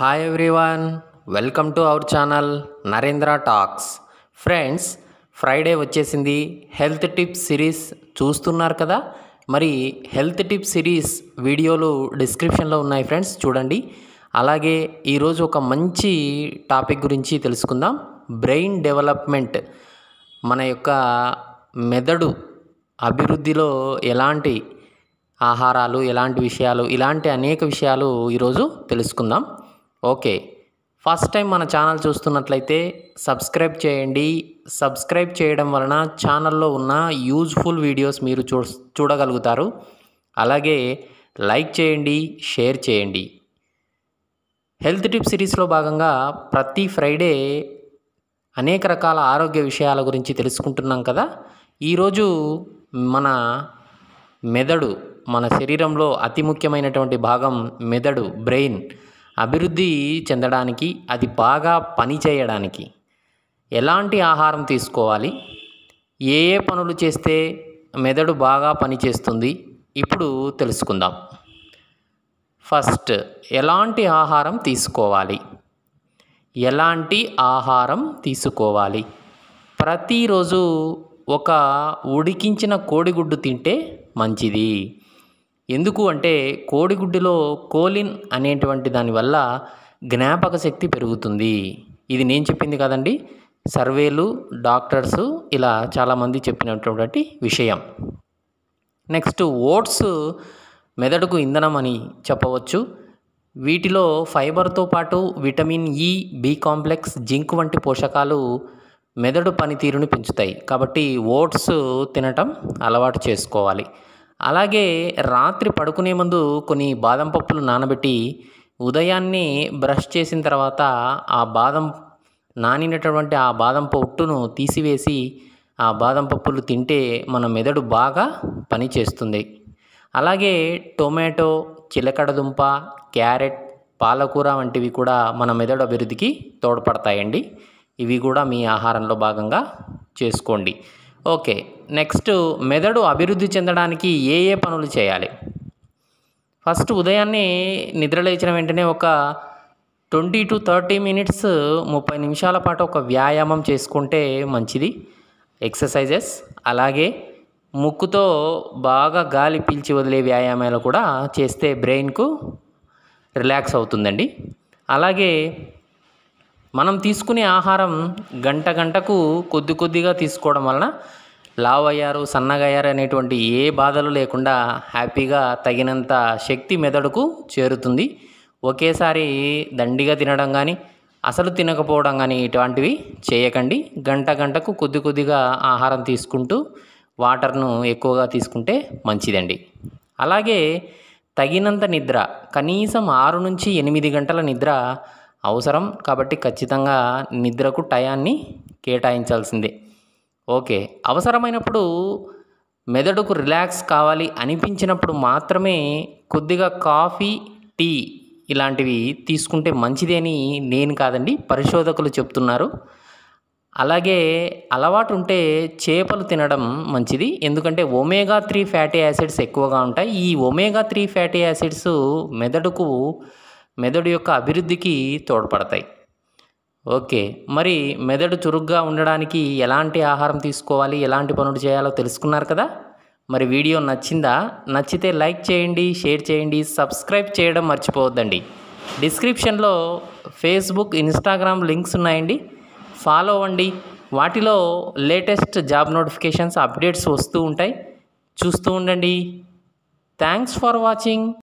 hi everyone welcome to our channel Narendra talks friends Friday వచ్చేసింది health tip series చూస్తున్నారు కదా మరి హెల్త్ టిప్ సిరీస్ వీడియోలు డిస్క్రిప్షన్లో ఉన్నాయి ఫ్రెండ్స్ చూడండి అలాగే ఈరోజు ఒక మంచి టాపిక్ గురించి తెలుసుకుందాం బ్రెయిన్ డెవలప్మెంట్ మన యొక్క మెదడు అభివృద్ధిలో ఎలాంటి ఆహారాలు ఎలాంటి విషయాలు ఇలాంటి అనేక విషయాలు ఈరోజు తెలుసుకుందాం ఓకే ఫస్ట్ టైం మన ఛానల్ చూస్తున్నట్లయితే సబ్స్క్రైబ్ చేయండి సబ్స్క్రైబ్ చేయడం వలన ఛానల్లో ఉన్న యూజ్ఫుల్ వీడియోస్ మీరు చూ చూడగలుగుతారు అలాగే లైక్ చేయండి షేర్ చేయండి హెల్త్ టిప్ సిరీస్లో భాగంగా ప్రతి ఫ్రైడే అనేక రకాల ఆరోగ్య విషయాల గురించి తెలుసుకుంటున్నాం కదా ఈరోజు మన మెదడు మన శరీరంలో అతి ముఖ్యమైనటువంటి భాగం మెదడు బ్రెయిన్ అభివృద్ధి చెందడానికి అది బాగా పనిచేయడానికి ఎలాంటి ఆహారం తీసుకోవాలి ఏ ఏ పనులు చేస్తే మెదడు బాగా పనిచేస్తుంది ఇప్పుడు తెలుసుకుందాం ఫస్ట్ ఎలాంటి ఆహారం తీసుకోవాలి ఎలాంటి ఆహారం తీసుకోవాలి ప్రతిరోజు ఒక ఉడికించిన కోడిగుడ్డు తింటే మంచిది ఎందుకు అంటే కోడిగుడ్డులో కోలిన్ అనేటువంటి దానివల్ల జ్ఞాపక శక్తి పెరుగుతుంది ఇది నేను చెప్పింది కదండి సర్వేలు డాక్టర్స్ ఇలా చాలామంది చెప్పినటువంటి విషయం నెక్స్ట్ ఓట్స్ మెదడుకు ఇంధనం అని చెప్పవచ్చు వీటిలో ఫైబర్తో పాటు vitamin E B complex zinc వంటి పోషకాలు మెదడు పనితీరుని పెంచుతాయి కాబట్టి ఓట్స్ తినటం అలవాటు చేసుకోవాలి అలాగే రాత్రి పడుకునే ముందు కొన్ని బాదం పప్పులు నానబెట్టి ఉదయాన్నే బ్రష్ చేసిన తర్వాత ఆ బాదం నానినటువంటి ఆ బాదం పొట్టును తీసివేసి ఆ బాదం పప్పులు తింటే మన మెదడు బాగా పనిచేస్తుంది అలాగే టొమాటో చిలకడదుంప క్యారెట్ పాలకూర వంటివి కూడా మన మెదడు అభివృద్ధికి తోడ్పడతాయండి ఇవి కూడా మీ ఆహారంలో భాగంగా చేసుకోండి ఓకే నెక్స్ట్ మెదడు అభివృద్ధి చెందడానికి ఏ ఏ పనులు చేయాలి ఫస్ట్ ఉదయాన్నే నిద్రలేచిన వెంటనే ఒక ట్వంటీ టు థర్టీ మినిట్స్ ముప్పై నిమిషాల పాటు ఒక వ్యాయామం చేసుకుంటే మంచిది ఎక్సర్సైజెస్ అలాగే ముక్కుతో బాగా గాలి పీల్చి వదిలే వ్యాయామాలు కూడా చేస్తే బ్రెయిన్కు రిలాక్స్ అవుతుందండి అలాగే మనం తీసుకునే ఆహారం గంట గంటకు కొద్ది కొద్దిగా తీసుకోవడం వలన లావ్ అయ్యారు సన్నగయ్యారు అనేటువంటి ఏ బాధలు లేకుండా హ్యాపీగా తగినంత శక్తి మెదడుకు చేరుతుంది ఒకేసారి దండిగా తినడం కానీ అసలు తినకపోవడం కానీ ఇటువంటివి చేయకండి గంట గంటకు కొద్ది కొద్దిగా ఆహారం తీసుకుంటూ వాటర్ను ఎక్కువగా తీసుకుంటే మంచిదండి అలాగే తగినంత నిద్ర కనీసం ఆరు నుంచి ఎనిమిది గంటల నిద్ర అవసరం కాబట్టి ఖచ్చితంగా నిద్రకు టయాన్ని కేటాయించాల్సిందే ఓకే అవసరమైనప్పుడు మెదడుకు రిలాక్స్ కావాలి అనిపించినప్పుడు మాత్రమే కొద్దిగా కాఫీ టీ ఇలాంటివి తీసుకుంటే మంచిది అని నేను కాదండి పరిశోధకులు చెప్తున్నారు అలాగే అలవాటు ఉంటే చేపలు తినడం మంచిది ఎందుకంటే ఒమేగా త్రీ ఫ్యాటీ యాసిడ్స్ ఎక్కువగా ఉంటాయి ఈ ఒమేగా త్రీ ఫ్యాటీ యాసిడ్స్ మెదడుకు మెదడు యొక్క అభివృద్ధికి తోడ్పడతాయి ఓకే మరి మెదడు చురుగ్గా ఉండడానికి ఎలాంటి ఆహారం తీసుకోవాలి ఎలాంటి పనులు చేయాలో తెలుసుకున్నారు కదా మరి వీడియో నచ్చిందా నచ్చితే లైక్ చేయండి షేర్ చేయండి సబ్స్క్రైబ్ చేయడం మర్చిపోవద్దండి డిస్క్రిప్షన్లో ఫేస్బుక్ ఇన్స్టాగ్రామ్ లింక్స్ ఉన్నాయండి ఫాలో అవ్వండి వాటిలో లేటెస్ట్ జాబ్ నోటిఫికేషన్స్ అప్డేట్స్ వస్తూ ఉంటాయి చూస్తూ ఉండండి థ్యాంక్స్ ఫర్ వాచింగ్